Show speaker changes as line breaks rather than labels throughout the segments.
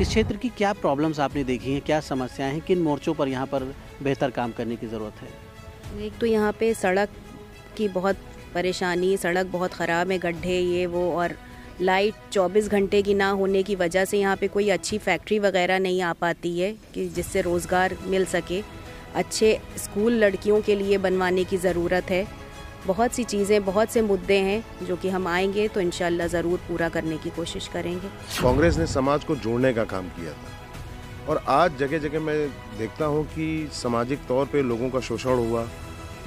इस क्षेत्र की क्या प्रॉब्लम्स आपने देखी हैं क्या समस्याएं हैं किन मोर्चों पर यहाँ पर बेहतर काम करने की ज़रूरत है
एक तो यहाँ पे सड़क की बहुत परेशानी सड़क बहुत ख़राब है गड्ढे ये वो और लाइट 24 घंटे की ना होने की वजह से यहाँ पे कोई अच्छी फैक्ट्री वगैरह नहीं आ पाती है कि जिससे रोज़गार मिल सके अच्छे स्कूल लड़कियों के लिए बनवाने की ज़रूरत है बहुत सी चीज़ें बहुत से मुद्दे हैं जो कि हम आएंगे तो इन ज़रूर पूरा करने की कोशिश करेंगे
कांग्रेस ने समाज को जोड़ने का काम किया था और आज जगह जगह मैं देखता हूँ कि सामाजिक तौर पर लोगों का शोषण हुआ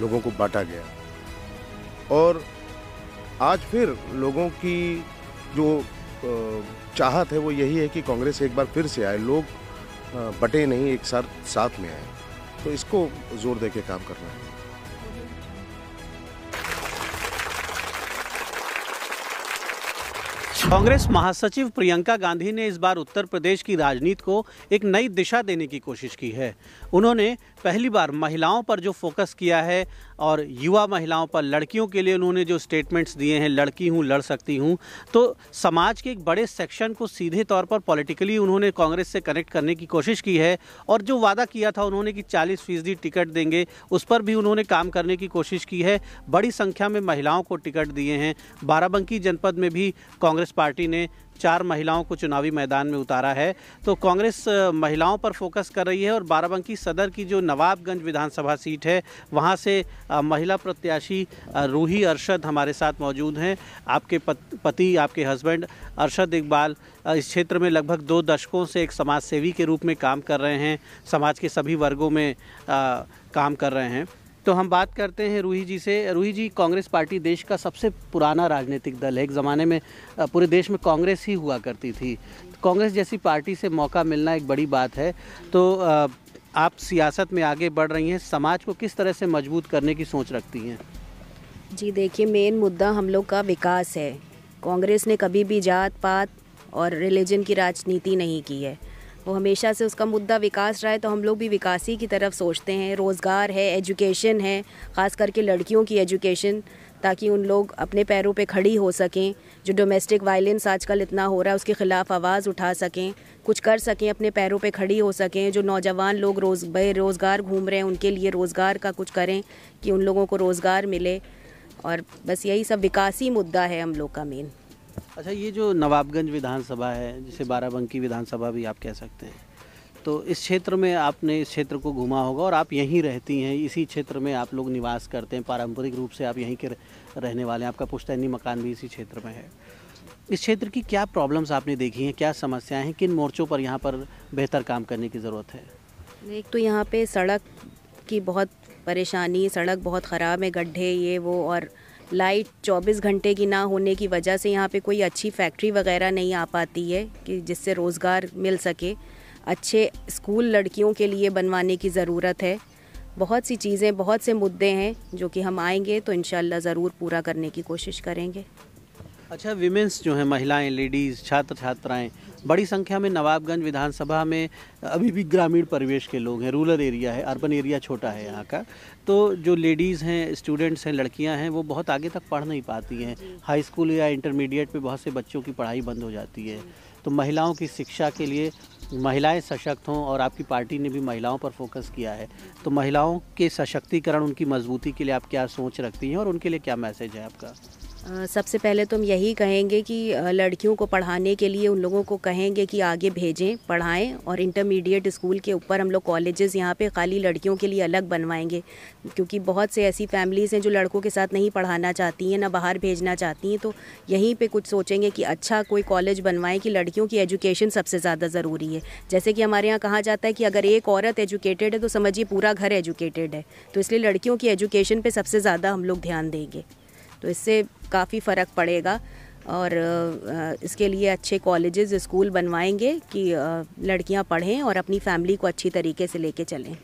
लोगों को बांटा गया और आज फिर लोगों की जो चाहत है वो यही है कि कांग्रेस एक बार फिर से आए लोग बटे नहीं एक साथ साथ में आए तो इसको
जोर दे के काम करना है कांग्रेस महासचिव प्रियंका गांधी ने इस बार उत्तर प्रदेश की राजनीति को एक नई दिशा देने की कोशिश की है उन्होंने पहली बार महिलाओं पर जो फोकस किया है और युवा महिलाओं पर लड़कियों के लिए उन्होंने जो स्टेटमेंट्स दिए हैं लड़की हूँ लड़ सकती हूँ तो समाज के एक बड़े सेक्शन को सीधे तौर पर पॉलिटिकली उन्होंने कांग्रेस से कनेक्ट करने की कोशिश की है और जो वादा किया था उन्होंने कि चालीस फीसदी टिकट देंगे उस पर भी उन्होंने काम करने की कोशिश की है बड़ी संख्या में महिलाओं को टिकट दिए हैं बाराबंकी जनपद में भी कांग्रेस पार्टी ने चार महिलाओं को चुनावी मैदान में उतारा है तो कांग्रेस महिलाओं पर फोकस कर रही है और बाराबंकी सदर की जो नवाबगंज विधानसभा सीट है वहाँ से महिला प्रत्याशी रूही अरशद हमारे साथ मौजूद हैं आपके पति आपके हस्बैंड अरशद इकबाल इस क्षेत्र में लगभग दो दशकों से एक समाजसेवी के रूप में काम कर रहे हैं समाज के सभी वर्गों में आ, काम कर रहे हैं तो हम बात करते हैं रूही जी से रूही जी कांग्रेस पार्टी देश का सबसे पुराना राजनीतिक दल है एक ज़माने में पूरे देश में कांग्रेस ही हुआ करती थी तो कांग्रेस जैसी पार्टी से मौका मिलना एक बड़ी बात है तो आप सियासत में आगे बढ़ रही हैं समाज को किस तरह से मजबूत करने की सोच रखती हैं
जी देखिए मेन मुद्दा हम लोग का विकास है कांग्रेस ने कभी भी जात पात और रिलीजन की राजनीति नहीं की है वो हमेशा से उसका मुद्दा विकास रहा है तो हम लोग भी विकास ही की तरफ सोचते हैं रोज़गार है एजुकेशन है ख़ास करके लड़कियों की एजुकेशन ताकि उन लोग अपने पैरों पे खड़ी हो सकें जो डोमेस्टिक वायलेंस आजकल इतना हो रहा है उसके ख़िलाफ़ आवाज़ उठा सकें कुछ कर सकें अपने पैरों पे खड़ी हो सकें जो नौजवान लोग रोज़ बेरोज़गार घूम रहे हैं उनके लिए रोज़गार का कुछ करें कि उन लोगों को रोज़गार मिले और बस यही सब विकासी मुद्दा है हम लोग का मेन
अच्छा ये जो नवाबगंज विधानसभा है जिसे बाराबंकी विधानसभा भी आप कह सकते हैं तो इस क्षेत्र में आपने इस क्षेत्र को घुमा होगा और आप यहीं रहती हैं इसी क्षेत्र में आप लोग निवास करते हैं पारंपरिक रूप से आप यहीं के रहने वाले हैं आपका पुश्तैनी मकान भी इसी क्षेत्र में है इस क्षेत्र की क्या प्रॉब्लम्स आपने देखी हैं क्या समस्याएं हैं किन मोर्चों पर यहाँ पर बेहतर काम करने की ज़रूरत है
एक तो यहाँ पे सड़क की बहुत परेशानी सड़क बहुत ख़राब है गड्ढे ये वो और लाइट 24 घंटे की ना होने की वजह से यहाँ पे कोई अच्छी फैक्ट्री वगैरह नहीं आ पाती है कि जिससे रोज़गार मिल सके अच्छे स्कूल लड़कियों के लिए बनवाने की ज़रूरत है बहुत सी चीज़ें बहुत से मुद्दे हैं जो कि हम आएंगे तो इन ज़रूर पूरा करने की कोशिश करेंगे
अच्छा विमेंस जो हैं महिलाएं लेडीज़ छात्र छात्राएं बड़ी संख्या में नवाबगंज विधानसभा में अभी भी ग्रामीण परिवेश के लोग हैं रूरल एरिया है अर्बन एरिया छोटा है यहाँ का तो जो लेडीज़ हैं स्टूडेंट्स हैं लड़कियाँ हैं वो बहुत आगे तक पढ़ नहीं पाती हैं हाई स्कूल या इंटरमीडिएट पर बहुत से बच्चों की पढ़ाई बंद हो जाती है तो महिलाओं की शिक्षा के लिए महिलाएं सशक्त हों और आपकी पार्टी ने भी महिलाओं पर फोकस किया है तो महिलाओं के सशक्तिकरण उनकी मजबूती के लिए आप क्या सोच रखती हैं और उनके लिए क्या मैसेज है आपका
सबसे पहले तो हम यही कहेंगे कि लड़कियों को पढ़ाने के लिए उन लोगों को कहेंगे कि आगे भेजें पढ़ाएं और इंटरमीडिएट स्कूल के ऊपर हम लोग कॉलेजेस यहाँ पे खाली लड़कियों के लिए अलग बनवाएंगे क्योंकि बहुत से ऐसी फैमिलीज़ हैं जो लड़कों के साथ नहीं पढ़ाना चाहती हैं ना बाहर भेजना चाहती हैं तो यहीं पर कुछ सोचेंगे कि अच्छा कोई कॉलेज बनवाएँ कि लड़कियों की एजुकेशन सबसे ज़्यादा ज़रूरी है जैसे कि हमारे यहाँ कहा जाता है कि अगर एक औरत एजुकेटेड है तो समझिए पूरा घर एजुकेटेड है तो इसलिए लड़कियों की एजुकेशन पर सबसे ज़्यादा हम लोग ध्यान देंगे तो इससे काफ़ी फ़र्क पड़ेगा और इसके लिए अच्छे कॉलेजेस स्कूल बनवाएंगे कि लड़कियां पढ़ें और अपनी फैमिली को अच्छी तरीके से लेके चलें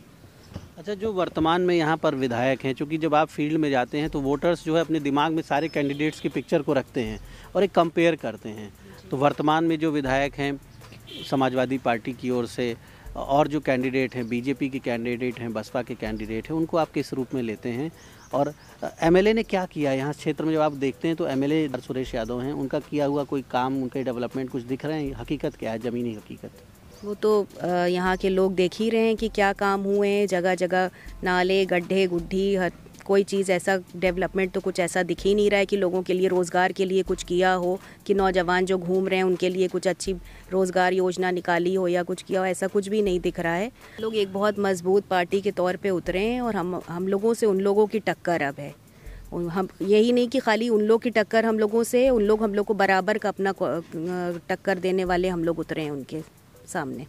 अच्छा जो वर्तमान में यहाँ पर विधायक हैं क्योंकि जब आप फील्ड में जाते हैं तो वोटर्स जो है अपने दिमाग में सारे कैंडिडेट्स की पिक्चर को रखते हैं और एक कंपेयर करते हैं तो वर्तमान में जो विधायक हैं समाजवादी पार्टी की ओर से और जो कैंडिडेट हैं बीजेपी के कैंडिडेट हैं बसपा के कैंडिडेट हैं उनको आप किस रूप में लेते हैं और एमएलए ने क्या किया यहाँ क्षेत्र में जब आप देखते हैं तो एमएलए सुरेश यादव हैं उनका किया हुआ कोई काम उनके डेवलपमेंट कुछ दिख रहे हैं हकीकत क्या है ज़मीनी हकीकत
वो तो यहाँ के लोग देख ही रहे हैं कि क्या काम हुए हैं जगह जगह नाले गड्ढे गुड्ढी हर कोई चीज़ ऐसा डेवलपमेंट तो कुछ ऐसा दिख ही नहीं रहा है कि लोगों के लिए रोज़गार के लिए कुछ किया हो कि नौजवान जो घूम रहे हैं उनके लिए कुछ अच्छी रोज़गार योजना निकाली हो या कुछ किया हो ऐसा कुछ भी नहीं दिख रहा है लोग एक बहुत मजबूत पार्टी के तौर पर उतरे हैं और हम हम लोगों से उन लोगों की टक्कर अब है हम यही नहीं कि खाली उन लोग की टक्कर हम लोगों से उन लोग हम लोग को बराबर का अपना टक्कर देने वाले हम लोग उतरे हैं उनके सामने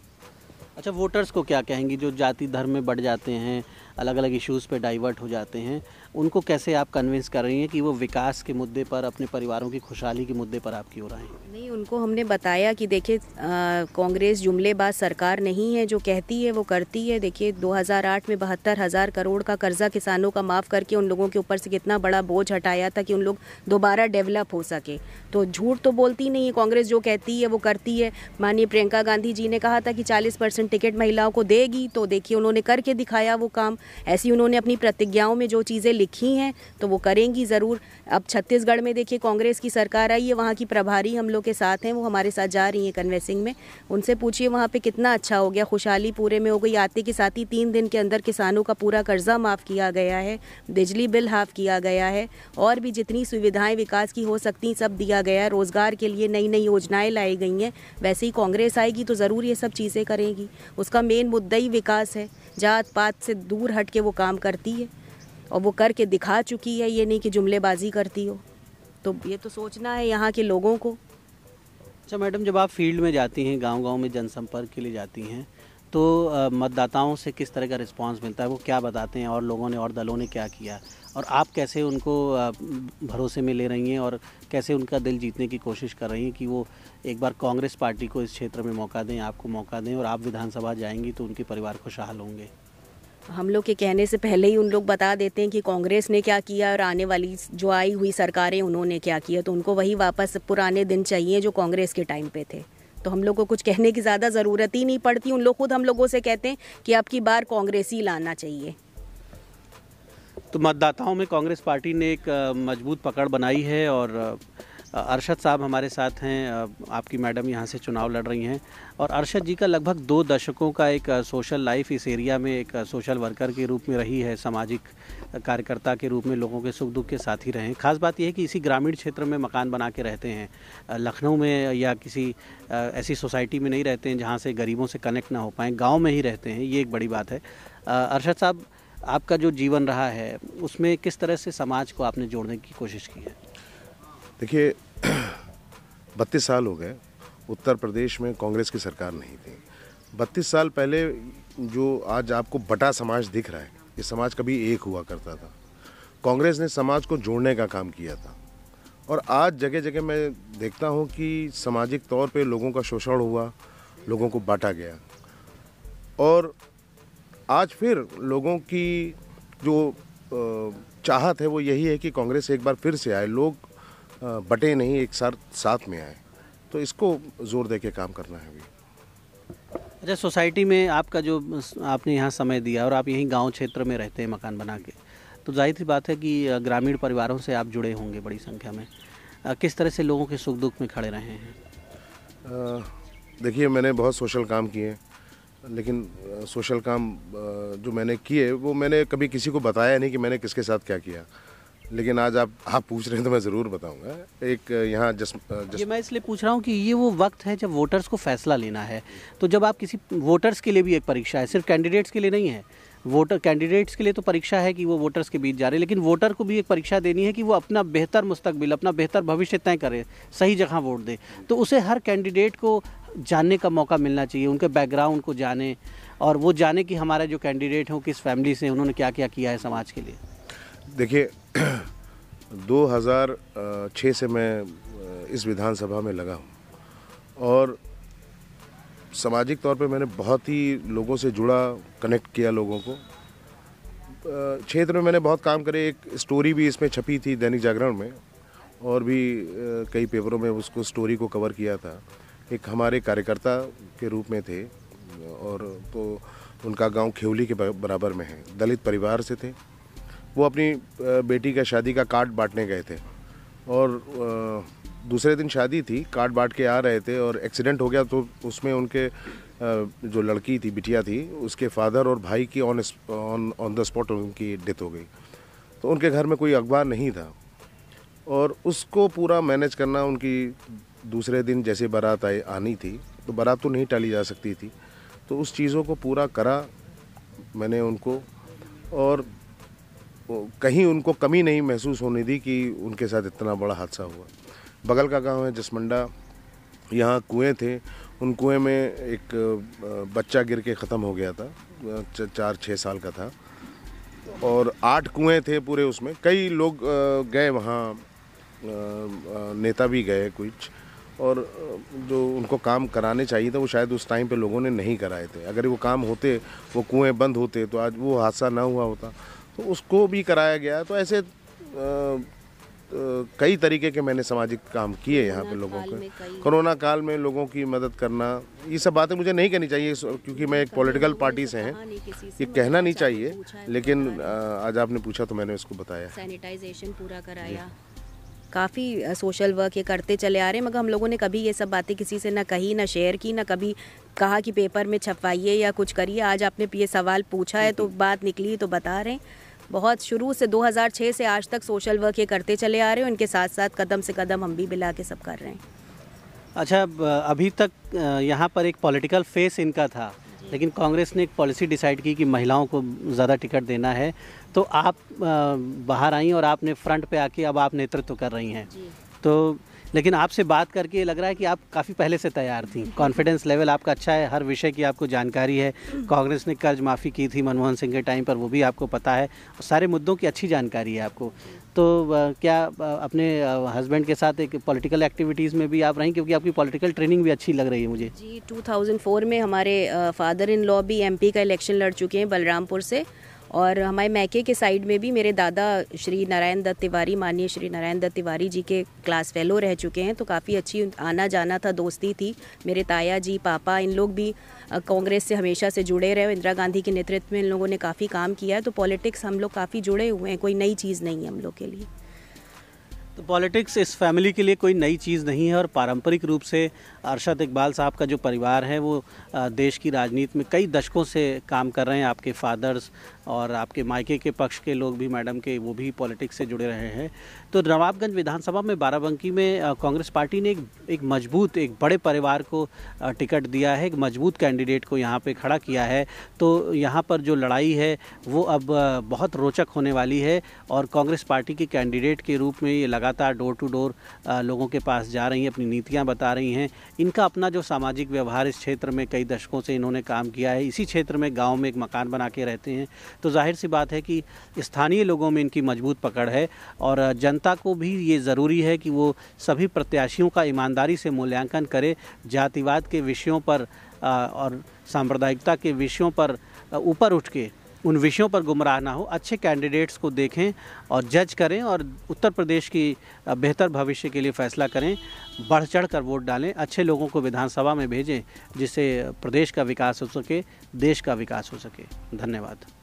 अच्छा वोटर्स को क्या कहेंगी जो जाति धर्म में बढ़ जाते हैं अलग अलग इश्यूज़ पे डाइवर्ट हो जाते हैं उनको कैसे आप कन्विंस कर रही हैं कि वो विकास के मुद्दे पर अपने परिवारों की खुशहाली के मुद्दे पर आपकी हो रहा है
नहीं उनको हमने बताया कि देखिए कांग्रेस जुमलेबाज सरकार नहीं है जो कहती है वो करती है देखिए 2008 में बहत्तर हज़ार करोड़ का कर्ज़ा किसानों का माफ़ करके उन लोगों के ऊपर से कितना बड़ा बोझ हटाया था कि उन लोग दोबारा डेवलप हो सके तो झूठ तो बोलती नहीं है कांग्रेस जो कहती है वो करती है माननीय प्रियंका गांधी जी ने कहा था कि चालीस टिकट महिलाओं को देगी तो देखिए उन्होंने करके दिखाया वो काम ऐसी उन्होंने अपनी प्रतिज्ञाओं में जो चीज़ें लिखी हैं तो वो करेंगी ज़रूर अब छत्तीसगढ़ में देखिए कांग्रेस की सरकार आई है वहाँ की प्रभारी हम लोग के साथ हैं वो हमारे साथ जा रही हैं कन्वेसिंग में उनसे पूछिए वहाँ पर कितना अच्छा हो गया खुशहाली पूरे में हो गई आते के साथ ही तीन दिन के अंदर किसानों का पूरा कर्जा माफ़ किया गया है बिजली बिल हाफ किया गया है और भी जितनी सुविधाएँ विकास की हो सकती सब दिया गया है रोज़गार के लिए नई नई योजनाएं लाई गई हैं वैसे ही कांग्रेस आएगी तो ज़रूर ये सब चीज़ें करेंगी उसका मेन मुद्दा ही विकास है जात पात से दूर हट के वो काम करती है और वो करके दिखा चुकी है ये नहीं कि जुमलेबाजी करती हो तो ये तो सोचना है यहाँ के लोगों को
अच्छा मैडम जब आप फील्ड में जाती हैं गांव गांव में जनसंपर्क के लिए जाती हैं तो मतदाताओं से किस तरह का रिस्पांस मिलता है वो क्या बताते हैं और लोगों ने और दलों ने क्या किया और आप कैसे उनको भरोसे में ले रही हैं और कैसे उनका दिल जीतने की कोशिश कर रही हैं कि वो एक बार कांग्रेस पार्टी को इस क्षेत्र में मौका दें आपको मौका दें और आप विधानसभा जाएंगी तो उनके परिवार खुशहाल होंगे
हम लोग के कहने से पहले ही उन लोग बता देते हैं कि कांग्रेस ने क्या किया और आने वाली जो आई हुई सरकारें उन्होंने क्या किया तो उनको वही वापस पुराने दिन चाहिए जो कांग्रेस के टाइम पे थे तो हम लोग को कुछ कहने की ज़्यादा ज़रूरत ही नहीं पड़ती उन लोग खुद हम लोगों से कहते हैं कि आपकी बार कांग्रेस ही लाना चाहिए
तो मतदाताओं में कांग्रेस पार्टी ने एक मजबूत पकड़ बनाई है और अरशद साहब हमारे साथ हैं आपकी मैडम यहाँ से चुनाव लड़ रही हैं और अरशद जी का लगभग दो दशकों का एक सोशल लाइफ इस एरिया में एक सोशल वर्कर के रूप में रही है सामाजिक कार्यकर्ता के रूप में लोगों के सुख दुख के साथ ही रहे खास बात यह है कि इसी ग्रामीण क्षेत्र में मकान बना के रहते हैं लखनऊ में या किसी ऐसी सोसाइटी में नहीं रहते हैं जहाँ से गरीबों से कनेक्ट ना हो पाएँ गाँव में ही रहते हैं ये एक बड़ी बात है अरशद साहब आपका जो जीवन रहा है उसमें किस तरह से समाज को आपने जोड़ने की कोशिश की है
देखिए बत्तीस साल हो गए उत्तर प्रदेश में कांग्रेस की सरकार नहीं थी बत्तीस साल पहले जो आज आपको बटा समाज दिख रहा है ये समाज कभी एक हुआ करता था कांग्रेस ने समाज को जोड़ने का काम किया था और आज जगह जगह मैं देखता हूँ कि सामाजिक तौर पे लोगों का शोषण हुआ लोगों को बांटा गया और आज फिर लोगों की जो चाहत है वो यही है कि कांग्रेस एक बार फिर से आए लोग बटे नहीं एक साथ साथ में आए तो इसको जोर दे के काम करना है अभी
अच्छा सोसाइटी में आपका जो आपने यहाँ समय दिया और आप यहीं गांव क्षेत्र में रहते हैं मकान बना के तो जाहिर सी बात है कि ग्रामीण परिवारों से आप जुड़े होंगे बड़ी संख्या में किस तरह से लोगों के सुख दुख में खड़े रहे हैं देखिए मैंने
बहुत सोशल काम किए लेकिन सोशल काम जो मैंने किए वो मैंने कभी किसी को बताया नहीं कि मैंने किसके साथ क्या किया लेकिन आज आप आप पूछ रहे हैं तो मैं ज़रूर बताऊंगा
एक यहाँ जस, जस... ये मैं इसलिए पूछ रहा हूँ कि ये वो वक्त है जब वोटर्स को फैसला लेना है तो जब आप किसी वोटर्स के लिए भी एक परीक्षा है सिर्फ कैंडिडेट्स के लिए नहीं है वोटर कैंडिडेट्स के लिए तो परीक्षा है कि वो वोटर्स के बीच जा रहे हैं लेकिन वोटर को भी एक परीक्षा देनी है कि वो अपना बेहतर मुस्तकबिल अपना बेहतर भविष्य तय करे सही जगह वोट दे तो उसे हर कैंडिडेट को जानने का मौका मिलना चाहिए उनके बैकग्राउंड को जाने और वो जाने कि हमारा जो कैंडिडेट हो किस फैमिली से उन्होंने क्या क्या किया है समाज के लिए
देखिए 2006 से मैं इस विधानसभा में लगा हूँ और सामाजिक तौर पे मैंने बहुत ही लोगों से जुड़ा कनेक्ट किया लोगों को क्षेत्र में मैंने बहुत काम करे एक स्टोरी भी इसमें छपी थी दैनिक जागरण में और भी कई पेपरों में उसको स्टोरी को कवर किया था एक हमारे कार्यकर्ता के रूप में थे और तो उनका गांव खेवली के बराबर में है दलित परिवार से थे वो अपनी बेटी का शादी का कार्ड बांटने गए थे और दूसरे दिन शादी थी कार्ड बांट के आ रहे थे और एक्सीडेंट हो गया तो उसमें उनके जो लड़की थी बिटिया थी उसके फादर और भाई की on on on the spot उनकी डेथ हो गई तो उनके घर में कोई अखबार नहीं था और उसको पूरा मैनेज करना उनकी दूसरे दिन जैसे बारात आई आनी थी तो बारात तो नहीं टाली जा सकती थी तो उस चीज़ों को पूरा करा मैंने उनको और कहीं उनको कमी नहीं महसूस होने दी कि उनके साथ इतना बड़ा हादसा हुआ बगल का गांव है जसमंडा यहाँ कुएं थे उन कुएं में एक बच्चा गिर के ख़त्म हो गया था चार छः साल का था और आठ कुएं थे पूरे उसमें कई लोग गए वहाँ नेता भी गए कुछ और जो उनको काम कराने चाहिए था वो शायद उस टाइम पे लोगों ने नहीं कराए थे अगर वो काम होते वो कुएं बंद होते तो आज वो हादसा ना हुआ होता तो उसको भी कराया गया तो ऐसे कई तरीके के मैंने सामाजिक काम किए यहाँ पे लोगों के कोरोना काल में लोगों की मदद करना ये सब बातें मुझे नहीं कहनी चाहिए क्योंकि मैं एक पॉलिटिकल पार्टी से हैं
ये कहना नहीं चाहिए मतलब लेकिन आज आपने पूछा तो मैंने उसको बताया सैनिटाइजेशन पूरा कराया काफ़ी सोशल वर्क ये करते चले आ रहे हैं मगर हम लोगों ने कभी ये सब बातें किसी से ना कही ना शेयर की ना कभी कहा कि पेपर में छपवाइए या कुछ करिए आज आपने ये सवाल पूछा है तो बात निकली तो बता रहे हैं बहुत शुरू से 2006 से आज तक सोशल वर्क ये करते चले आ रहे हैं उनके साथ साथ कदम से कदम हम भी मिला के सब कर रहे हैं
अच्छा अभी तक यहाँ पर एक पॉलिटिकल फेस इनका था लेकिन कांग्रेस ने एक पॉलिसी डिसाइड की कि महिलाओं को ज़्यादा टिकट देना है तो आप बाहर आई और आपने फ्रंट पे आके अब आप नेतृत्व कर रही हैं तो लेकिन आपसे बात करके ये लग रहा है कि आप काफ़ी पहले से तैयार थी कॉन्फिडेंस लेवल आपका अच्छा है हर विषय की आपको जानकारी है कांग्रेस ने कर्ज माफ़ी की थी मनमोहन सिंह के टाइम पर वो भी आपको पता है सारे मुद्दों की अच्छी जानकारी है आपको तो क्या अपने हस्बैंड के साथ एक पॉलिटिकल एक्टिविटीज़ में भी आप रहें क्योंकि आपकी पॉलिटिकल ट्रेनिंग भी अच्छी लग रही है मुझे जी
2004 में हमारे फादर इन लॉ भी एमपी का इलेक्शन लड़ चुके हैं बलरामपुर से और हमारे मैके के साइड में भी मेरे दादा श्री नारायण दत्त तिवारी माननीय श्री नारायण दत्त तिवारी जी के क्लास फेलो रह चुके हैं तो काफ़ी अच्छी आना जाना था दोस्ती थी मेरे ताया जी पापा इन लोग भी कांग्रेस से हमेशा से जुड़े रहे इंदिरा गांधी के नेतृत्व में इन लोगों ने काफ़ी काम किया है तो पॉलिटिक्स हम लोग काफ़ी जुड़े हुए हैं कोई नई चीज़ नहीं है हम लोग के लिए
तो पॉलिटिक्स इस फैमिली के लिए कोई नई चीज़ नहीं है और पारंपरिक रूप से अरशद इकबाल साहब का जो परिवार है वो देश की राजनीति में कई दशकों से काम कर रहे हैं आपके फादर्स और आपके मायके के पक्ष के लोग भी मैडम के वो भी पॉलिटिक्स से जुड़े रहे हैं तो नवाबगंज विधानसभा में बाराबंकी में कांग्रेस पार्टी ने एक एक मजबूत एक बड़े परिवार को टिकट दिया है एक मजबूत कैंडिडेट को यहाँ पे खड़ा किया है तो यहाँ पर जो लड़ाई है वो अब बहुत रोचक होने वाली है और कांग्रेस पार्टी के कैंडिडेट के रूप में ये लगातार डोर टू डोर लोगों के पास जा रही हैं अपनी नीतियाँ बता रही हैं इनका अपना जो सामाजिक व्यवहार इस क्षेत्र में कई दशकों से इन्होंने काम किया है इसी क्षेत्र में गाँव में एक मकान बना के रहते हैं तो जाहिर सी बात है कि स्थानीय लोगों में इनकी मजबूत पकड़ है और जनता को भी ये ज़रूरी है कि वो सभी प्रत्याशियों का ईमानदारी से मूल्यांकन करे जातिवाद के विषयों पर और सांप्रदायिकता के विषयों पर ऊपर उठ के उन विषयों पर गुमराह ना हो अच्छे कैंडिडेट्स को देखें और जज करें और उत्तर प्रदेश की बेहतर भविष्य के लिए फैसला करें बढ़ चढ़ कर वोट डालें अच्छे लोगों को विधानसभा में भेजें जिससे प्रदेश का विकास हो सके देश का विकास हो सके धन्यवाद